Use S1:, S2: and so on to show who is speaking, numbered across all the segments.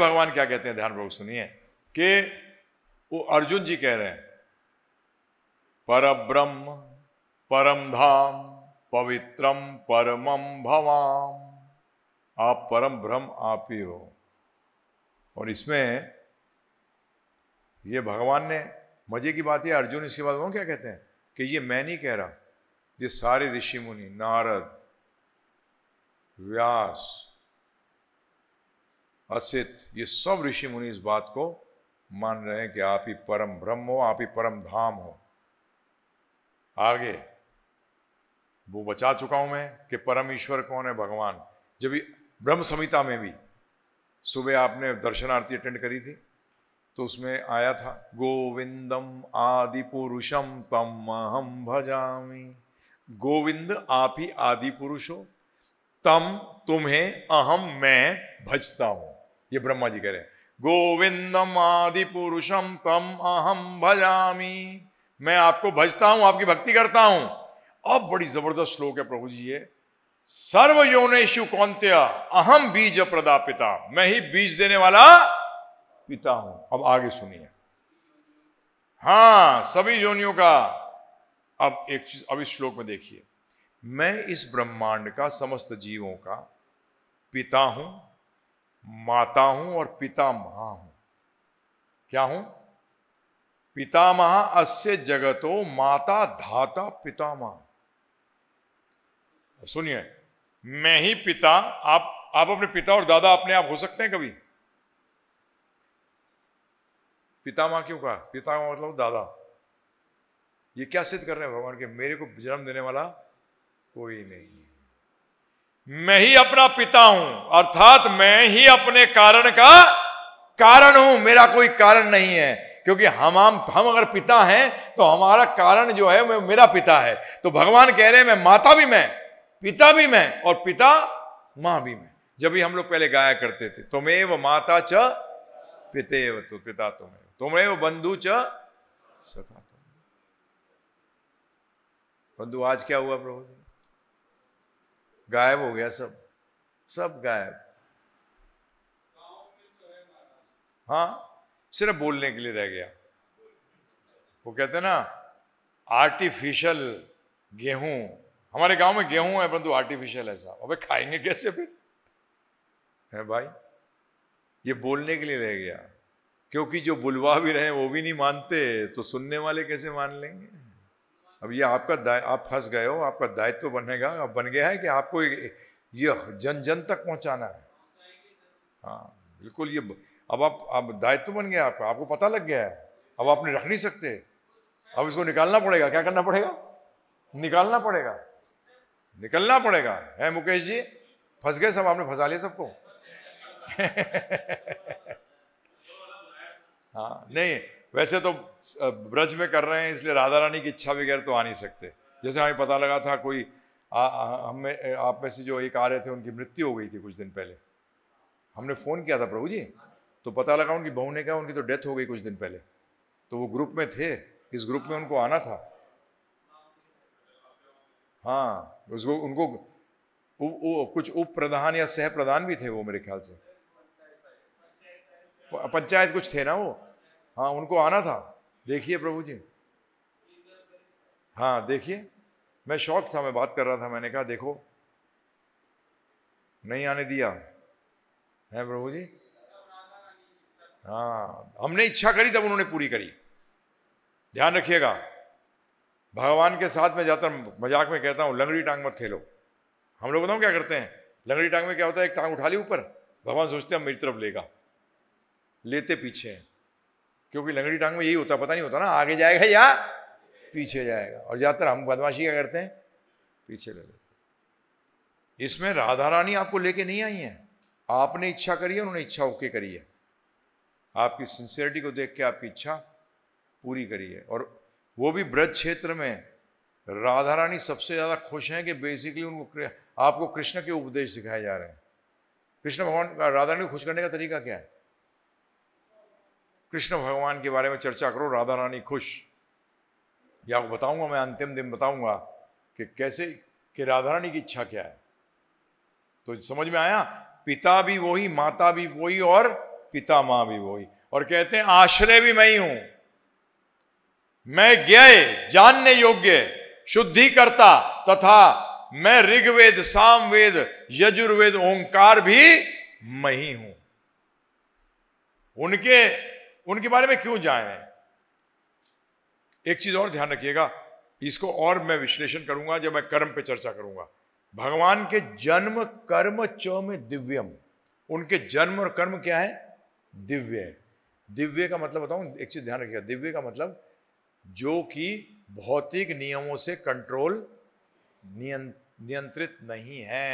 S1: भगवान क्या कहते हैं ध्यान प्रभु सुनिए कि वो अर्जुन जी कह रहे हैं पर ब्रह्म परम धाम पवित्रम परमम भवाम आप परम ब्रह्म आप ही हो और इसमें ये भगवान ने मजे की बात है अर्जुन इसके बाद वो क्या कहते हैं कि ये मैं नहीं कह रहा ये सारे ऋषि मुनि नारद व्यास असित ये सब ऋषि मुनि इस बात को मान रहे हैं कि आप ही परम ब्रह्म हो आप ही परम धाम हो आगे वो बचा चुका हूं मैं कि परम ईश्वर कौन है भगवान जब ब्रह्म संहिता में भी सुबह आपने दर्शन आरती अटेंड करी थी तो उसमें आया था गोविंदम आदि पुरुषम तम अहम भजामी गोविंद आप ही आदि पुरुष हो तम तुम्हें अहम मैं भजता हूं ये ब्रह्मा जी कह रहे हैं गोविंदम आदि पुरुषम तम अहम भजामी मैं आपको भजता हूं आपकी भक्ति करता हूं अब बड़ी जबरदस्त श्लोक है प्रभु जी ये सर्व योनेशु कौंत्या अहम बीज प्रदा पिता मैं ही बीज देने वाला पिता हूं अब आगे सुनिए हां सभी योनियों का अब एक चीज अब इस श्लोक में देखिए मैं इस ब्रह्मांड का समस्त जीवों का पिता हूं माता हूं और पिता महा हूं क्या हूं पिता महा अस्य जगतो माता धाता पिता महा सुनिए मैं ही पिता आप आप अपने पिता और दादा अपने आप हो सकते हैं कभी मां क्यों कहा पिता का मतलब दादा ये क्या सिद्ध कर रहे हैं भगवान के मेरे को जन्म देने वाला कोई नहीं है मैं ही अपना पिता हूं अर्थात मैं ही अपने कारण का कारण हूं मेरा कोई कारण नहीं है क्योंकि हम हम अगर पिता हैं तो हमारा कारण जो है मेरा पिता है तो भगवान कह रहे हैं मैं माता भी मैं पिता भी मैं और पिता मां भी मैं जब भी हम लोग पहले गाया करते थे तुम्हें माता च पिते तो पिता तुम्हें तुम्हें वो बंधु च सखा बंधु आज क्या हुआ प्रभु जी गायब हो गया सब सब गायब हाँ सिर्फ बोलने के लिए रह गया वो कहते ना आर्टिफिशियल गेहूं हमारे गांव में गेहूं है परंतु आर्टिफिशियल है साहब अबे खाएंगे कैसे फिर है भाई ये बोलने के लिए रह गया क्योंकि जो बुलवा भी रहे वो भी नहीं मानते तो सुनने वाले कैसे मान लेंगे अब ये आपका आप फंस गए हो आपका दायित्व तो बनेगा अब बन गया है कि आपको ये जन जन तक पहुंचाना है हाँ बिल्कुल ये अब आप अब दायित्व तो बन गया आपका आपको पता लग गया है अब आपने रख नहीं सकते अब इसको निकालना पड़ेगा क्या करना पड़ेगा निकालना पड़ेगा निकलना पड़ेगा है मुकेश जी फंस गए सब आपने फंसा लिया सबको हाँ नहीं वैसे तो ब्रज में कर रहे हैं इसलिए राधा रानी की इच्छा बगैर तो आ नहीं सकते जैसे हमें पता लगा था कोई हमें आप में से जो एक आ रहे थे उनकी मृत्यु हो गई थी कुछ दिन पहले हमने फ़ोन किया था प्रभु जी तो पता लगा उनकी बहू ने कहा उनकी तो डेथ हो गई कुछ दिन पहले तो वो ग्रुप में थे इस ग्रुप में उनको आना था हाँ उसको उनको उ, उ, कुछ उप प्रधान या सह प्रधान भी थे वो मेरे ख्याल से पंचायत कुछ थे ना वो हाँ उनको आना था देखिए प्रभु जी हाँ देखिए मैं शौक था मैं बात कर रहा था मैंने कहा देखो नहीं आने दिया है प्रभु जी हाँ हमने इच्छा करी तब उन्होंने पूरी करी ध्यान रखिएगा भगवान के साथ में जाता मजाक में कहता हूँ लंगड़ी टांग मत खेलो हम लोग बताऊँ तो क्या करते हैं लंगड़ी टांग में क्या होता है एक टांग उठा ली ऊपर भगवान सोचते हैं मेरी तरफ लेगा लेते पीछे हैं क्योंकि लंगड़ी टांग में यही होता पता नहीं होता ना आगे जाएगा या पीछे जाएगा और ज़्यादातर हम बदमाशी क्या करते हैं पीछे ले लेते इसमें राधा रानी आपको लेके नहीं आई है आपने इच्छा करी है उन्होंने इच्छा ओके करी है आपकी सिंसियरिटी को देख के आपकी इच्छा पूरी करी है और वो भी ब्रज क्षेत्र में राधा रानी सबसे ज़्यादा खुश हैं कि बेसिकली उनको आपको कृष्ण के उपदेश दिखाए जा रहे हैं कृष्ण भगवान राधा रानी को खुश करने का तरीका क्या है कृष्ण भगवान के बारे में चर्चा करो राधा रानी खुश या आपको बताऊंगा मैं अंतिम दिन बताऊंगा कि कैसे कि राधा रानी की इच्छा क्या है तो समझ में आया पिता भी वही माता भी वही और पिता माँ भी वही और कहते हैं आश्रय भी मैं ही हूं मैं गए जानने योग्य शुद्धि करता तथा मैं ऋग्वेद सामवेद यजुर्वेद ओंकार भी मैं ही हूं उनके उनके बारे में क्यों जाए एक चीज और ध्यान रखिएगा इसको और मैं विश्लेषण करूंगा जब मैं कर्म पे चर्चा करूंगा भगवान के जन्म कर्म च में दिव्यम उनके जन्म और कर्म क्या है दिव्य है दिव्य का मतलब बताऊं एक चीज ध्यान रखिएगा दिव्य का मतलब जो कि भौतिक नियमों से कंट्रोल नियंत्रित नहीं है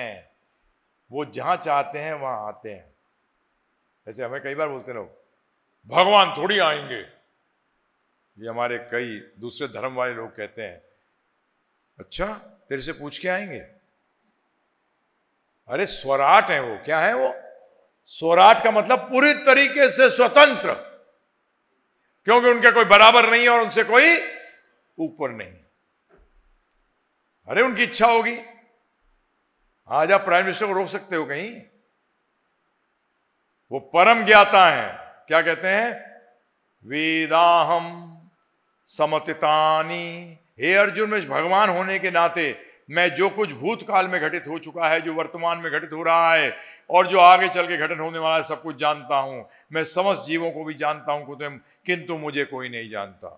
S1: वो जहां चाहते हैं वहां आते हैं जैसे हमें कई बार बोलते लोग भगवान थोड़ी आएंगे ये हमारे कई दूसरे धर्म वाले लोग कहते हैं अच्छा तेरे से पूछ के आएंगे अरे स्वराट है वो क्या है वो स्वराट का मतलब पूरी तरीके से स्वतंत्र क्योंकि उनके कोई बराबर नहीं है और उनसे कोई ऊपर नहीं अरे उनकी इच्छा होगी आज आप प्राइम मिनिस्टर को रोक सकते हो कहीं वो परम ज्ञाता है क्या कहते हैं वेदाहम समतितानी हे अर्जुन में भगवान होने के नाते मैं जो कुछ भूतकाल में घटित हो चुका है जो वर्तमान में घटित हो रहा है और जो आगे चल के घटन होने वाला है सब कुछ जानता हूं मैं समस्त जीवों को भी जानता हूं किंतु मुझे कोई नहीं जानता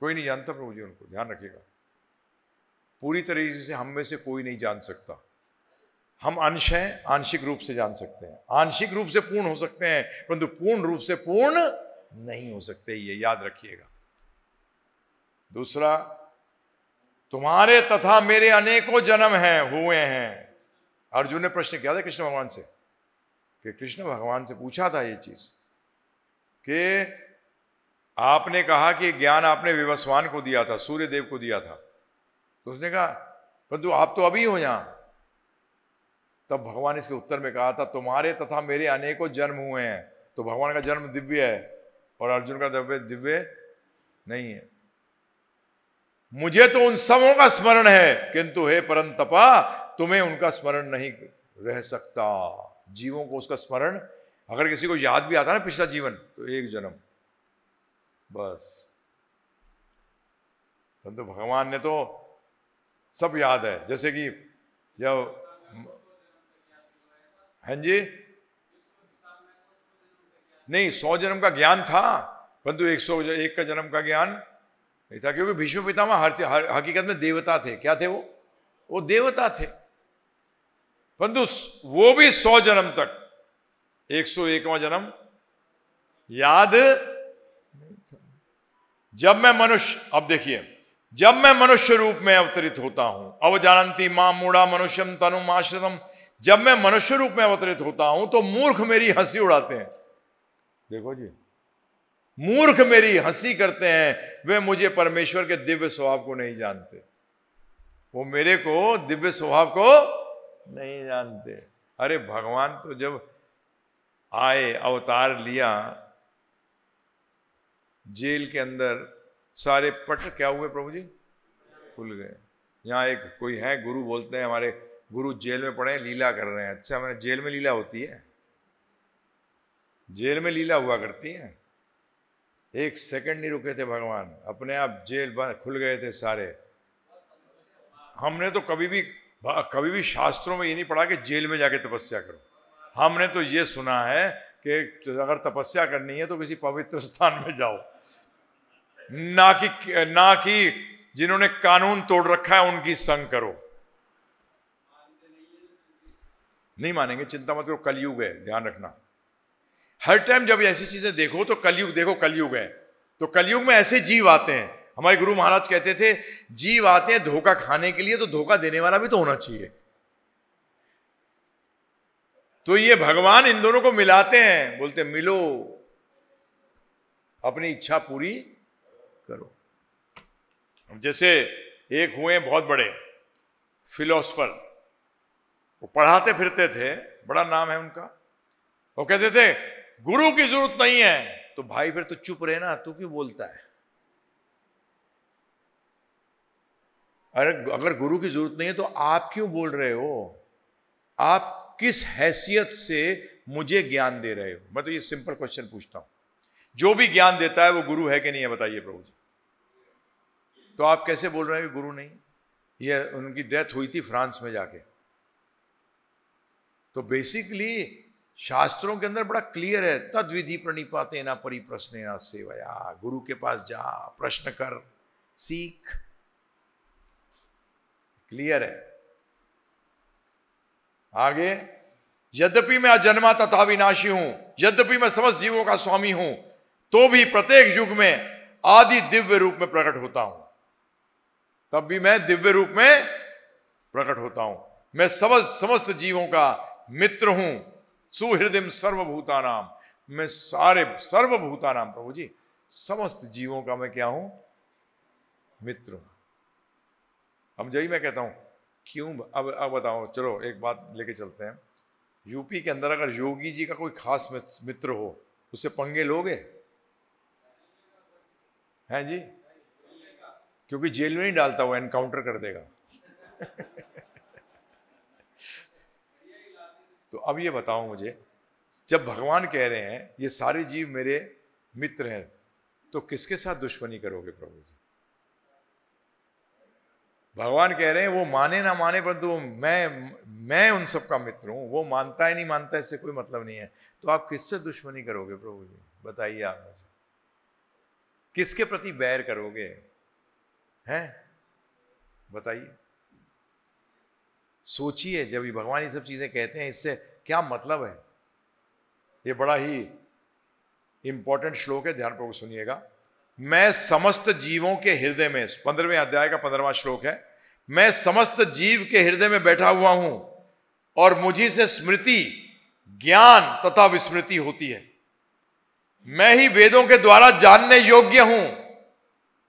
S1: कोई नहीं जानता प्रभु जी उनको ध्यान रखिएगा पूरी तरीके से हम में से कोई नहीं जान सकता हम अंश हैं आंशिक रूप से जान सकते हैं आंशिक रूप से पूर्ण हो सकते हैं परंतु पूर्ण रूप से पूर्ण नहीं हो सकते ये याद रखिएगा दूसरा तुम्हारे तथा मेरे अनेकों जन्म हैं हुए हैं अर्जुन ने प्रश्न किया था कृष्ण भगवान से कि कृष्ण भगवान से पूछा था ये चीज कि आपने कहा कि ज्ञान आपने विवस्वान को दिया था सूर्य देव को दिया था तो उसने कहा परंतु आप तो अभी हो यहां तब भगवान इसके उत्तर में कहा था तुम्हारे तथा मेरे अनेकों जन्म हुए हैं तो भगवान का जन्म दिव्य है और अर्जुन का द्रव्य दिव्य नहीं है मुझे तो उन सबों का स्मरण है किंतु हे परम तपा तुम्हें उनका स्मरण नहीं रह सकता जीवों को उसका स्मरण अगर किसी को याद भी आता ना पिछला जीवन तो एक जन्म बस परंतु भगवान ने तो सब याद है जैसे कि जब हैं हाँ जी नहीं सौ जन्म का ज्ञान था परंतु एक सौ एक का जन्म का ज्ञान नहीं था क्योंकि भीष्म पितामह हर, हर हकीकत में देवता थे क्या थे वो वो देवता थे परंतु वो भी सौ जन्म तक एक सौ एकवा जन्म याद जब मैं मनुष्य अब देखिए जब मैं मनुष्य रूप में अवतरित होता हूं अवजानती मां मूढ़ा मनुष्यम तनुम आश्रितम जब मैं मनुष्य रूप में अवतरित होता हूं तो मूर्ख मेरी हंसी उड़ाते हैं देखो जी मूर्ख मेरी हंसी करते हैं वे मुझे परमेश्वर के दिव्य स्वभाव को नहीं जानते वो मेरे को दिव्य स्वभाव को नहीं जानते अरे भगवान तो जब आए अवतार लिया जेल के अंदर सारे पट क्या हुए प्रभु जी खुल गए यहां एक कोई है गुरु बोलते हैं हमारे गुरु जेल में पड़े लीला कर रहे हैं अच्छा मैंने जेल में लीला होती है जेल में लीला हुआ करती है एक सेकंड नहीं रुके थे भगवान अपने आप जेल बंद खुल गए थे सारे हमने तो कभी भी कभी भी शास्त्रों में ये नहीं पढ़ा कि जेल में जाके तपस्या करो हमने तो ये सुना है कि तो अगर तपस्या करनी है तो किसी पवित्र स्थान में जाओ ना कि ना कि जिन्होंने कानून तोड़ रखा है उनकी संग करो नहीं मानेंगे चिंता मत करो कलयुग है ध्यान रखना हर टाइम जब ऐसी चीजें देखो तो कलयुग देखो कलयुग है तो कलयुग में ऐसे जीव आते हैं हमारे गुरु महाराज कहते थे जीव आते हैं धोखा खाने के लिए तो धोखा देने वाला भी तो होना चाहिए तो ये भगवान इन दोनों को मिलाते हैं बोलते हैं, मिलो अपनी इच्छा पूरी करो जैसे एक हुए बहुत बड़े फिलोसफर वो पढ़ाते फिरते थे बड़ा नाम है उनका वो कहते थे गुरु की जरूरत नहीं है तो भाई फिर तो चुप रहे ना तू क्यों बोलता है अरे अगर गुरु की जरूरत नहीं है तो आप क्यों बोल रहे हो आप किस हैसियत से मुझे ज्ञान दे रहे हो मैं तो ये सिंपल क्वेश्चन पूछता हूं जो भी ज्ञान देता है वो गुरु है कि नहीं है बताइए प्रभु जी तो आप कैसे बोल रहे हैं गुरु नहीं ये उनकी डेथ हुई थी फ्रांस में जाके तो बेसिकली शास्त्रों के अंदर बड़ा क्लियर है तद विधि प्रणिपाते ना परिप्रश्न ना गुरु के पास जा प्रश्न कर सीख क्लियर है आगे यद्यपि मैं अजन्मा तथा विनाशी हूं यद्यपि मैं समस्त जीवों का स्वामी हूं तो भी प्रत्येक युग में आदि दिव्य रूप में प्रकट होता हूं तब भी मैं दिव्य रूप में प्रकट होता हूं मैं समस्त समस्त जीवों का मित्र हूं सुहृदय नाम मैं सारे नाम प्रभु जी समस्त जीवों का मैं क्या हूं मित्र हूं अब यही मैं कहता हूं क्यों अब अब बताओ चलो एक बात लेके चलते हैं यूपी के अंदर अगर योगी जी का कोई खास मित्र हो उसे पंगे लोगे हैं जी क्योंकि जेल में नहीं डालता वो एनकाउंटर कर देगा तो अब ये बताओ मुझे जब भगवान कह रहे हैं ये सारे जीव मेरे मित्र हैं तो किसके साथ दुश्मनी करोगे प्रभु जी भगवान कह रहे हैं वो माने ना माने परंतु तो मैं मैं उन सबका मित्र हूं वो मानता है नहीं मानता इससे कोई मतलब नहीं है तो आप किससे दुश्मनी करोगे प्रभु जी बताइए आप मुझे किसके प्रति बैर करोगे हैं बताइए सोचिए जब ये भगवान ये सब चीज़ें कहते हैं इससे क्या मतलब है ये बड़ा ही इंपॉर्टेंट श्लोक है ध्यानपूर्वक सुनिएगा मैं समस्त जीवों के हृदय में पंद्रहवें अध्याय का पंद्रहवा श्लोक है मैं समस्त जीव के हृदय में बैठा हुआ हूं और मुझी से स्मृति ज्ञान तथा विस्मृति होती है मैं ही वेदों के द्वारा जानने योग्य हूं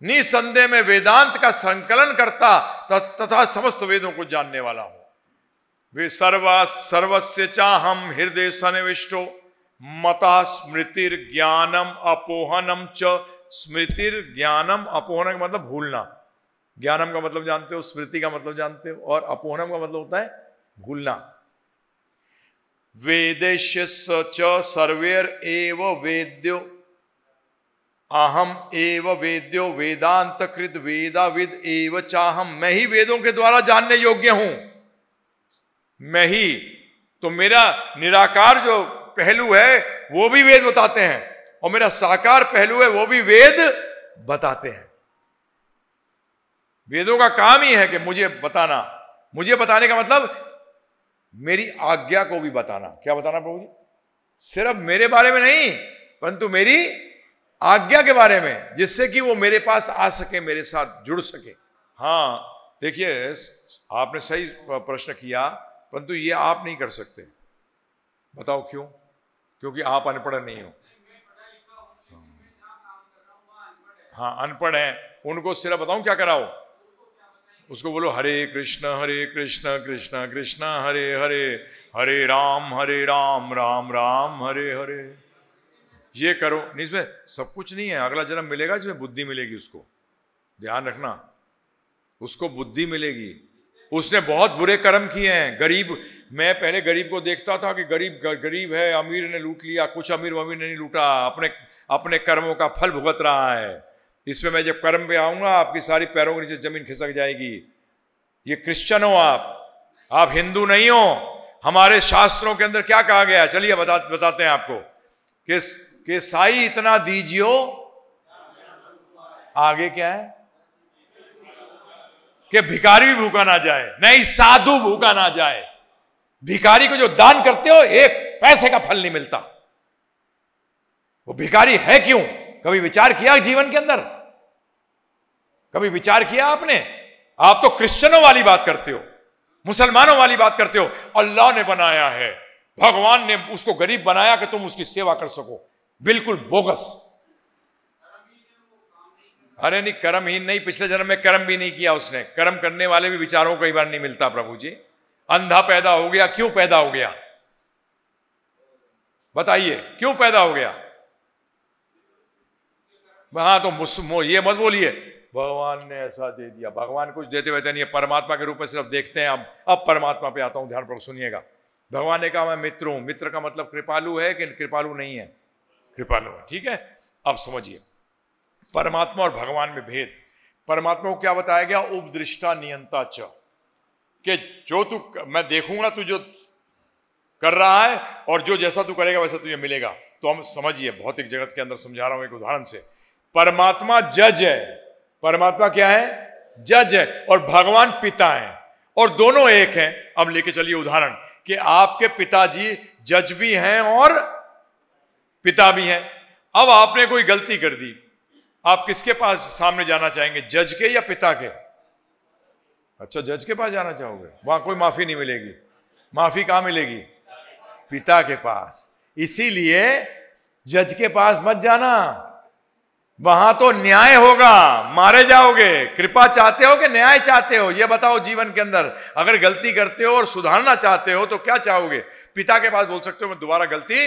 S1: निसंदेह में वेदांत का संकलन करता तथा समस्त वेदों को जानने वाला हूं वे सर्वा सर्वस्य चाहम हृदय सन्निविष्टो मता स्मृतिर ज्ञानम अपोहनम च स्मृतिर ज्ञानम अपोहन का मतलब भूलना ज्ञानम का मतलब जानते हो स्मृति का मतलब जानते हो और अपोहनम का मतलब होता है भूलना वेदेश सर्वेर एव वेद्यो अहम एव वेद्यो वेदांत कृत वेदाविद एव चाहम मैं ही वेदों के द्वारा जानने योग्य हूं मैं ही तो मेरा निराकार जो पहलू है वो भी वेद बताते हैं और मेरा साकार पहलू है वो भी वेद बताते हैं वेदों का काम ही है कि मुझे बताना मुझे बताने का मतलब मेरी आज्ञा को भी बताना क्या बताना प्रभु जी सिर्फ मेरे बारे में नहीं परंतु मेरी आज्ञा के बारे में जिससे कि वो मेरे पास आ सके मेरे साथ जुड़ सके हाँ देखिए आपने सही प्रश्न किया परंतु ये आप नहीं कर सकते बताओ क्यों क्योंकि आप अनपढ़ नहीं हो हाँ अनपढ़ है उनको सिर्फ बताऊं क्या कराओ उसको बोलो हरे कृष्ण हरे कृष्ण कृष्ण कृष्ण हरे हरे हरे राम हरे राम राम राम हरे हरे ये करो नहीं इसमें सब कुछ नहीं है अगला जन्म मिलेगा इसमें बुद्धि मिलेगी उसको ध्यान रखना उसको बुद्धि मिलेगी उसने बहुत बुरे कर्म किए हैं गरीब मैं पहले गरीब को देखता था कि गरीब गरीब है अमीर ने लूट लिया कुछ अमीर वमीर ने नहीं लूटा अपने अपने कर्मों का फल भुगत रहा है इस पर मैं जब कर्म पे आऊंगा आपकी सारी पैरों के नीचे जमीन खिसक जाएगी ये क्रिश्चियन हो आप आप हिंदू नहीं हो हमारे शास्त्रों के अंदर क्या कहा गया चलिए बता, बताते हैं आपको कि साई इतना दीजियो आगे क्या है कि भिखारी भी भूखा ना जाए नहीं साधु भूखा ना जाए भिखारी को जो दान करते हो एक पैसे का फल नहीं मिलता वो भिखारी है क्यों कभी विचार किया जीवन के अंदर कभी विचार किया आपने आप तो क्रिश्चियनों वाली बात करते हो मुसलमानों वाली बात करते हो अल्लाह ने बनाया है भगवान ने उसको गरीब बनाया कि तुम उसकी सेवा कर सको बिल्कुल बोगस अरे नहीं कर्म ही नहीं पिछले जन्म में कर्म भी नहीं किया उसने कर्म करने वाले भी विचारों को कई बार नहीं मिलता प्रभु जी अंधा पैदा हो गया क्यों पैदा हो गया बताइए क्यों पैदा हो गया हाँ तो मुस्मो ये मत बोलिए भगवान ने ऐसा दे दिया भगवान कुछ देते हुए नहीं है परमात्मा के रूप में सिर्फ देखते हैं हम अब परमात्मा पे आता हूं ध्यान पर सुनिएगा भगवान ने कहा मैं मित्र हूं मित्र का मतलब कृपालु है कि कृपालु नहीं है कृपालु है ठीक है अब समझिए परमात्मा और भगवान में भेद परमात्मा को क्या बताया गया उपदृष्टा नियंता च कि जो तू मैं देखूंगा तू जो कर रहा है और जो जैसा तू करेगा वैसा तुझे मिलेगा तो हम समझिए भौतिक जगत के अंदर समझा रहा हूं एक उदाहरण से परमात्मा जज है परमात्मा क्या है जज है और भगवान पिता है और दोनों एक हैं अब लेके चलिए उदाहरण कि आपके पिताजी जज भी हैं और पिता भी हैं अब आपने कोई गलती कर दी आप किसके पास सामने जाना चाहेंगे जज के या पिता के अच्छा जज के पास जाना चाहोगे वहां कोई माफी नहीं मिलेगी माफी कहां मिलेगी पिता के पास इसीलिए जज के पास मत जाना वहां तो न्याय होगा मारे जाओगे कृपा चाहते हो कि न्याय चाहते हो यह बताओ जीवन के अंदर अगर गलती करते हो और सुधारना चाहते हो तो क्या चाहोगे पिता के पास बोल सकते हो मैं दोबारा गलती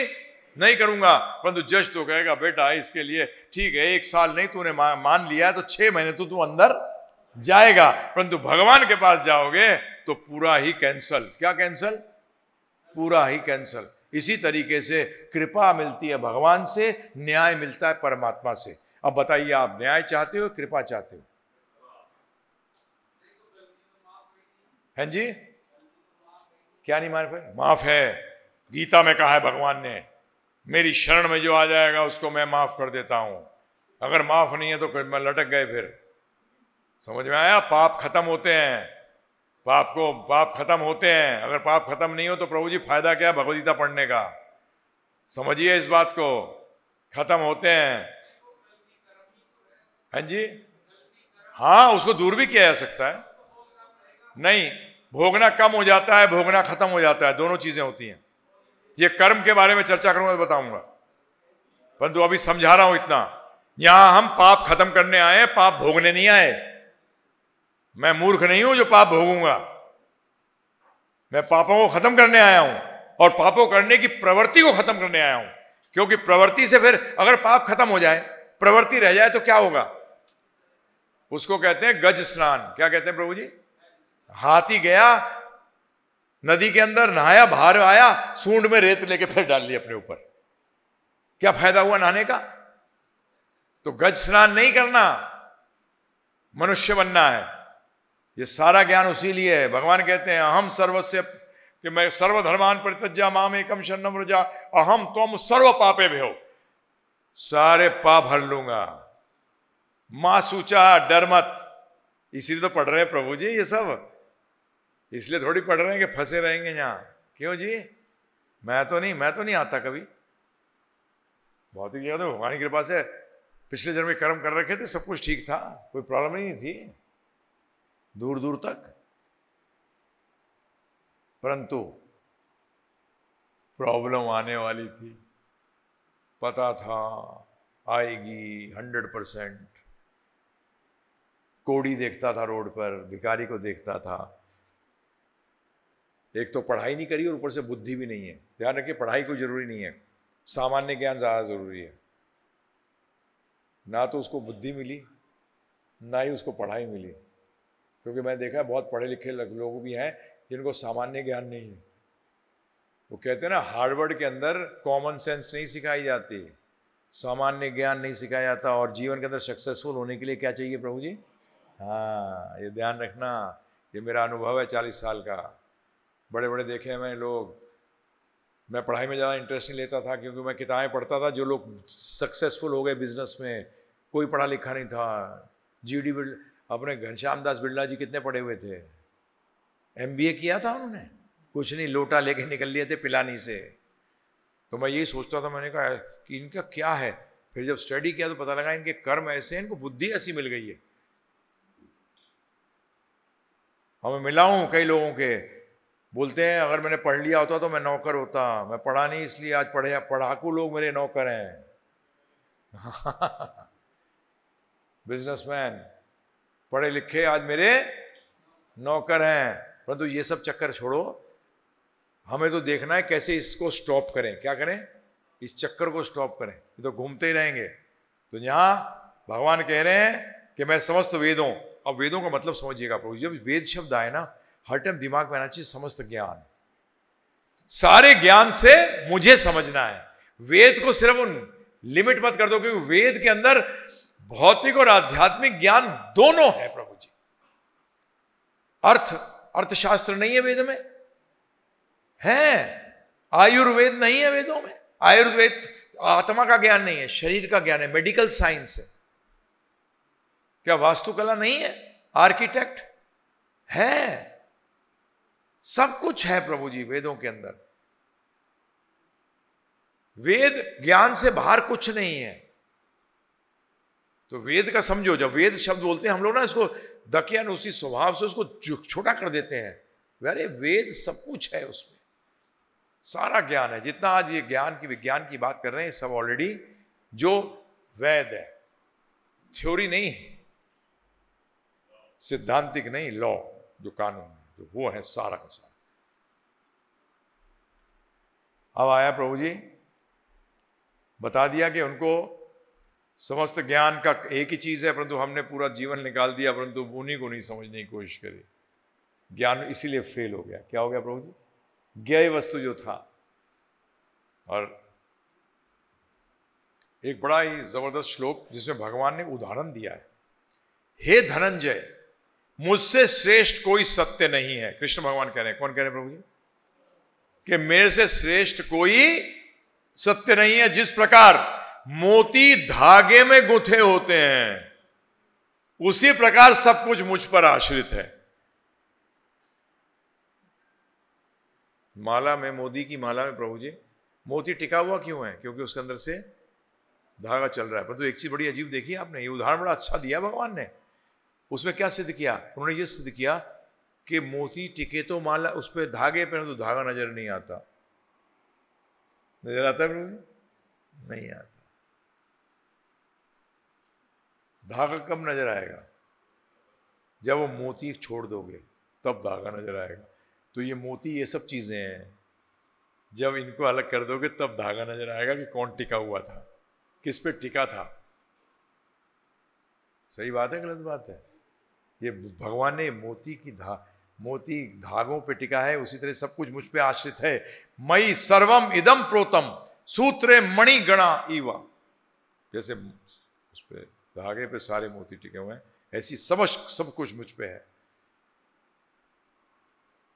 S1: नहीं करूंगा परंतु जज तो कहेगा बेटा इसके लिए ठीक है एक साल नहीं तूने मान लिया तो छह महीने तो तू अंदर जाएगा परंतु भगवान के पास जाओगे तो पूरा ही कैंसल क्या कैंसल पूरा ही कैंसल इसी तरीके से कृपा मिलती है भगवान से न्याय मिलता है परमात्मा से अब बताइए आप न्याय चाहते हो कृपा चाहते हो हैं हाँ जी क्या नहीं माफ है माफ है गीता में कहा है भगवान ने मेरी शरण में जो आ जाएगा उसको मैं माफ़ कर देता हूं अगर माफ़ नहीं है तो मैं लटक गए फिर समझ में आया पाप खत्म होते हैं पाप को पाप खत्म होते हैं अगर पाप खत्म नहीं हो तो प्रभु जी फायदा क्या भगवदगीता पढ़ने का समझिए इस बात को खत्म होते हैं हाँ जी हाँ उसको दूर भी किया जा सकता है नहीं भोगना कम हो जाता है भोगना खत्म हो जाता है दोनों चीजें होती हैं ये कर्म के बारे में चर्चा करूंगा तो बताऊंगा परंतु अभी समझा रहा हूं इतना यहां हम पाप खत्म करने आए पाप भोगने नहीं आए मैं मूर्ख नहीं हूं जो पाप भोगूंगा मैं पापों को खत्म करने आया हूं और पापों करने की प्रवृत्ति को खत्म करने आया हूं क्योंकि प्रवृत्ति से फिर अगर पाप खत्म हो जाए प्रवृत्ति रह जाए तो क्या होगा उसको कहते हैं गज स्नान क्या कहते हैं प्रभु जी हाथी गया नदी के अंदर नहाया बाहर आया सूंड में रेत लेके फिर डाल ली अपने ऊपर क्या फायदा हुआ नहाने का तो गज स्नान नहीं करना मनुष्य बनना है ये सारा ज्ञान उसी लिए है भगवान कहते हैं अहम सर्वस्य कि मैं सर्वधर्मान परितज्जा माम एकम शरणम रजा अहम तुम सर्व पापे हो सारे पाप हर लूंगा मां सूचा डर मत इसीलिए तो पढ़ रहे हैं प्रभु जी ये सब इसलिए थोड़ी पढ़ रहे हैं कि फंसे रहेंगे यहाँ क्यों जी मैं तो नहीं मैं तो नहीं आता कभी बहुत ही तो भगवान की कृपा से पिछले जन्म में कर्म कर रखे थे सब कुछ ठीक था कोई प्रॉब्लम ही नहीं थी दूर दूर तक परंतु प्रॉब्लम आने वाली थी पता था आएगी हंड्रेड परसेंट कोड़ी देखता था रोड पर भिखारी को देखता था एक तो पढ़ाई नहीं करी और ऊपर से बुद्धि भी नहीं है ध्यान रखिए पढ़ाई कोई ज़रूरी नहीं है सामान्य ज्ञान ज़्यादा ज़रूरी है ना तो उसको बुद्धि मिली ना ही उसको पढ़ाई मिली क्योंकि मैंने देखा है बहुत पढ़े लिखे लोग भी हैं जिनको सामान्य ज्ञान नहीं है वो कहते हैं ना हार्वर्ड के अंदर कॉमन सेंस नहीं सिखाई जाती सामान्य ज्ञान नहीं सिखाया जाता और जीवन के अंदर सक्सेसफुल होने के लिए क्या चाहिए प्रभु जी हाँ ये ध्यान रखना ये मेरा अनुभव है चालीस साल का बड़े बड़े देखे हैं मैंने लोग मैं पढ़ाई में ज़्यादा इंटरेस्ट नहीं लेता था क्योंकि मैं किताबें पढ़ता था जो लोग सक्सेसफुल हो गए बिजनेस में कोई पढ़ा लिखा नहीं था जी डी बिल अपने घनश्याम दास बिरला जी कितने पढ़े हुए थे एम किया था उन्होंने कुछ नहीं लोटा लेके निकल लिए थे पिलानी से तो मैं यही सोचता था मैंने कहा कि इनका क्या है फिर जब स्टडी किया तो पता लगा इनके कर्म ऐसे हैं इनको बुद्धि ऐसी मिल गई है हमें मिला हूं कई लोगों के बोलते हैं अगर मैंने पढ़ लिया होता तो मैं नौकर होता मैं पढ़ा नहीं इसलिए आज पढ़े पढ़ाकू लोग मेरे नौकर हैं बिजनेसमैन पढ़े लिखे आज मेरे नौकर हैं परंतु ये सब चक्कर छोड़ो हमें तो देखना है कैसे इसको स्टॉप करें क्या करें इस चक्कर को स्टॉप करें ये तो घूमते ही रहेंगे तो यहां भगवान कह रहे हैं कि मैं समस्त वेदों अब वेदों का मतलब समझिएगा प्रभु जब वेद शब्द आए ना हर टाइम दिमाग में आना चाहिए समस्त ज्ञान सारे ज्ञान से मुझे समझना है वेद को सिर्फ उन लिमिट मत कर दो क्योंकि वेद के अंदर भौतिक और आध्यात्मिक ज्ञान दोनों है प्रभु जी अर्थ अर्थशास्त्र नहीं है वेद में है आयुर्वेद नहीं है वेदों में आयुर्वेद आत्मा का ज्ञान नहीं है शरीर का ज्ञान है मेडिकल साइंस है क्या वास्तुकला नहीं है आर्किटेक्ट है सब कुछ है प्रभु जी वेदों के अंदर वेद ज्ञान से बाहर कुछ नहीं है तो वेद का समझो जब वेद शब्द बोलते हैं हम लोग ना इसको दकियान उसी स्वभाव से उसको छोटा कर देते हैं अरे वेद सब कुछ है उसमें सारा ज्ञान है जितना आज ये ज्ञान की विज्ञान की बात कर रहे हैं सब ऑलरेडी जो वेद है थ्योरी नहीं है सिद्धांतिक नहीं लॉ जो कानून है तो वो है सारा का सारा अब आया प्रभु जी बता दिया कि उनको समस्त ज्ञान का एक ही चीज़ है परंतु हमने पूरा जीवन निकाल दिया परंतु उन्हीं को नहीं समझने की कोशिश करी ज्ञान इसीलिए फेल हो गया क्या हो गया प्रभु जी ज्ञ वस्तु जो था और एक बड़ा ही ज़बरदस्त श्लोक जिसमें भगवान ने उदाहरण दिया है हे धनंजय मुझसे श्रेष्ठ कोई सत्य नहीं है कृष्ण भगवान कह रहे हैं कौन कह रहे हैं प्रभु जी कि मेरे से श्रेष्ठ कोई सत्य नहीं है जिस प्रकार मोती धागे में गुथे होते हैं उसी प्रकार सब कुछ मुझ पर आश्रित है माला में मोदी की माला में प्रभु जी मोती टिका हुआ क्यों है क्योंकि उसके अंदर से धागा चल रहा है परंतु तो एक चीज बड़ी अजीब देखी आपने ये उदाहरण बड़ा अच्छा दिया भगवान ने उसमें क्या सिद्ध किया उन्होंने ये सिद्ध किया कि मोती टिके तो माला उस पर धागे पर तो धागा नजर नहीं आता नजर आता है नहीं आता धागा कब नजर आएगा जब वो मोती छोड़ दोगे तब धागा नजर आएगा तो ये मोती ये सब चीज़ें हैं जब इनको अलग कर दोगे तब धागा नजर आएगा कि कौन टिका हुआ था किस पे टिका था सही बात है गलत बात है ये भगवान ने मोती की धा मोती धागों पे टिका है उसी तरह सब कुछ मुझ पे आश्रित है मई सर्वम इदम प्रोतम सूत्रे मणि गणा ईवा जैसे उस पे धागे पे सारे मोती टिके हुए हैं ऐसी समझ सब कुछ मुझ पे है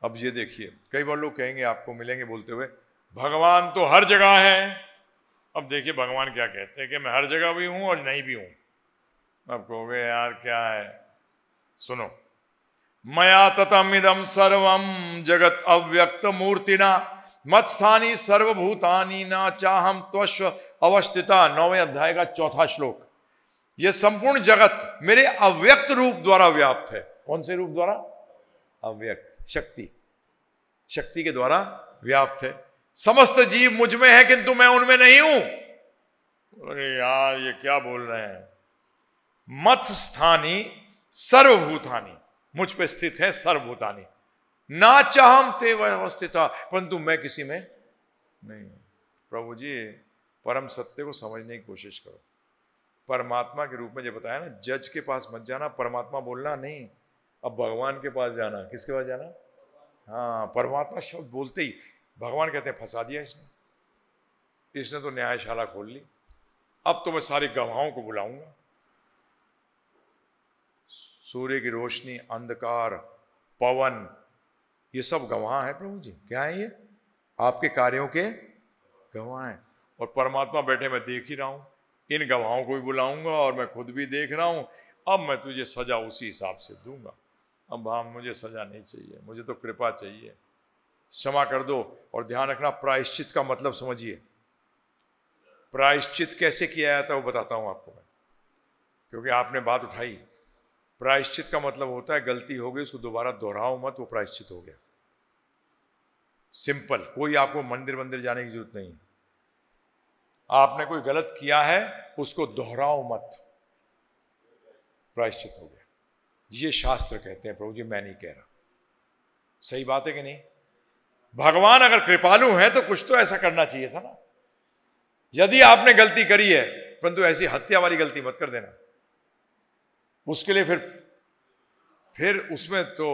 S1: अब ये देखिए कई बार लोग कहेंगे आपको मिलेंगे बोलते हुए भगवान तो हर जगह है अब देखिए भगवान क्या कहते हैं कि मैं हर जगह भी हूं और नहीं भी हूं अब कहोगे यार क्या है सुनो मया ततम इदम सर्वम जगत अव्यक्त मूर्ति ना मत स्थानी सर्वभूतानी ना चाहम त्वस्व अवस्थिता नौवे अध्याय का चौथा श्लोक यह संपूर्ण जगत मेरे अव्यक्त रूप द्वारा व्याप्त है कौन से रूप द्वारा अव्यक्त शक्ति शक्ति के द्वारा व्याप्त है समस्त जीव मुझ में है किंतु मैं उनमें नहीं हूं अरे यार ये क्या बोल रहे हैं मत स्थानी सर्वभूतानी मुझ पर स्थित है सर्वभूतानी ना चाहम ते व्यवस्थित परंतु मैं किसी में नहीं हूं प्रभु जी परम सत्य को समझने की कोशिश करो परमात्मा के रूप में जब बताया ना जज के पास मत जाना परमात्मा बोलना नहीं अब भगवान के पास जाना किसके पास जाना हाँ परमात्मा शब्द बोलते ही भगवान कहते हैं फंसा दिया इसने इसने तो न्यायशाला खोल ली अब तो मैं सारी गवाहों को बुलाऊंगा सूर्य की रोशनी अंधकार पवन ये सब गवाह है प्रभु जी क्या है ये आपके कार्यों के गवाह हैं और परमात्मा बैठे मैं देख ही रहा हूं इन गवाहों को भी बुलाऊंगा और मैं खुद भी देख रहा हूं अब मैं तुझे सजा उसी हिसाब से दूंगा अब हाँ मुझे सजा नहीं चाहिए मुझे तो कृपा चाहिए क्षमा कर दो और ध्यान रखना प्रायश्चित का मतलब समझिए प्रायश्चित कैसे किया जाता है वो बताता हूँ आपको मैं क्योंकि आपने बात उठाई प्रायश्चित का मतलब होता है गलती हो गई उसको दोबारा दोहराओ मत वो प्रायश्चित हो गया सिंपल कोई आपको मंदिर मंदिर जाने की जरूरत नहीं आपने कोई गलत किया है उसको दोहराओ मत प्रायश्चित हो गया ये शास्त्र कहते हैं प्रभु जी मैं नहीं कह रहा सही बात है कि नहीं भगवान अगर कृपालु हैं तो कुछ तो ऐसा करना चाहिए था ना यदि आपने गलती करी है परंतु ऐसी हत्या वाली गलती मत कर देना उसके लिए फिर फिर उसमें तो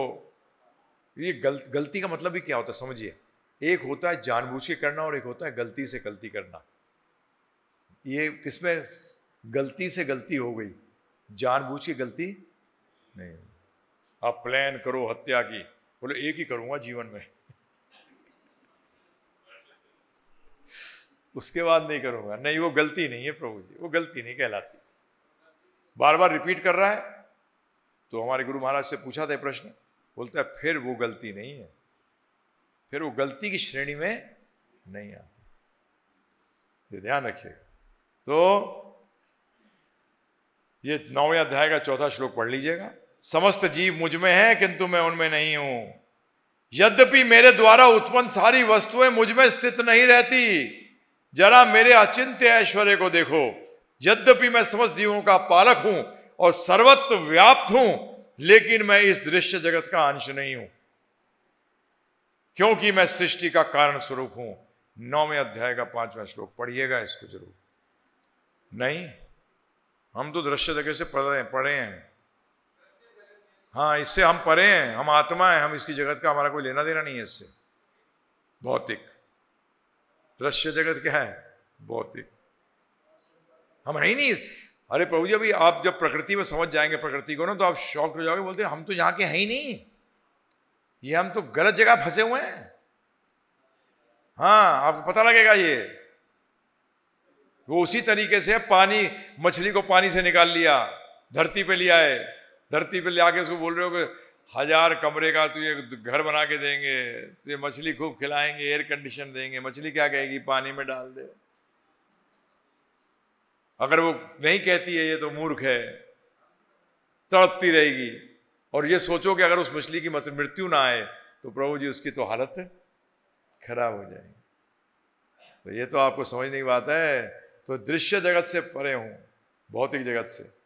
S1: ये गल, गलती का मतलब भी क्या होता है समझिए एक होता है जानबूझ के करना और एक होता है गलती से गलती करना ये किसमें गलती से गलती हो गई जानबूझ के गलती नहीं आप प्लान करो हत्या की बोले एक ही करूंगा जीवन में उसके बाद नहीं करूंगा नहीं वो गलती नहीं है प्रभु जी वो गलती नहीं कहलाती बार बार रिपीट कर रहा है तो हमारे गुरु महाराज से पूछा था प्रश्न बोलते हैं फिर वो गलती नहीं है फिर वो गलती की श्रेणी में नहीं आती ये ध्यान रखिएगा तो ये नौवें अध्याय का चौथा श्लोक पढ़ लीजिएगा समस्त जीव मुझ में है किंतु मैं उनमें नहीं हूं यद्यपि मेरे द्वारा उत्पन्न सारी वस्तुएं मुझ में स्थित नहीं रहती जरा मेरे अचिंत्य ऐश्वर्य को देखो यद्यपि मैं समस्त जीवों का पालक हूं और सर्वत्र व्याप्त हूं लेकिन मैं इस दृश्य जगत का अंश नहीं हूं क्योंकि मैं सृष्टि का कारण स्वरूप हूं नौवें अध्याय का पांचवा श्लोक पढ़िएगा इसको जरूर नहीं हम तो दृश्य जगत से पढ़ रहे पढ़े हैं हाँ इससे हम परे हैं हम आत्मा हैं हम इसकी जगत का हमारा कोई लेना देना नहीं है इससे भौतिक दृश्य जगत क्या है भौतिक हम है ही नहीं अरे प्रभु जी अभी आप जब प्रकृति में समझ जाएंगे प्रकृति को ना तो आप शौक हो जाओगे बोलते हम तो यहाँ के हैं ही नहीं ये हम तो गलत जगह फंसे हुए हैं हाँ आपको पता लगेगा ये वो उसी तरीके से पानी मछली को पानी से निकाल लिया धरती पे लिया है धरती पे ले आके उसको बोल रहे हो कि हजार कमरे का तो ये घर बना के देंगे तुझे तो मछली खूब खिलाएंगे एयर कंडीशन देंगे मछली क्या कहेगी पानी में डाल दे अगर वो नहीं कहती है ये तो मूर्ख है तड़पती रहेगी और ये सोचो कि अगर उस मछली की मृत्यु ना आए तो प्रभु जी उसकी तो हालत खराब हो जाएगी तो ये तो आपको समझने की बात है तो दृश्य जगत से परे हूँ भौतिक जगत से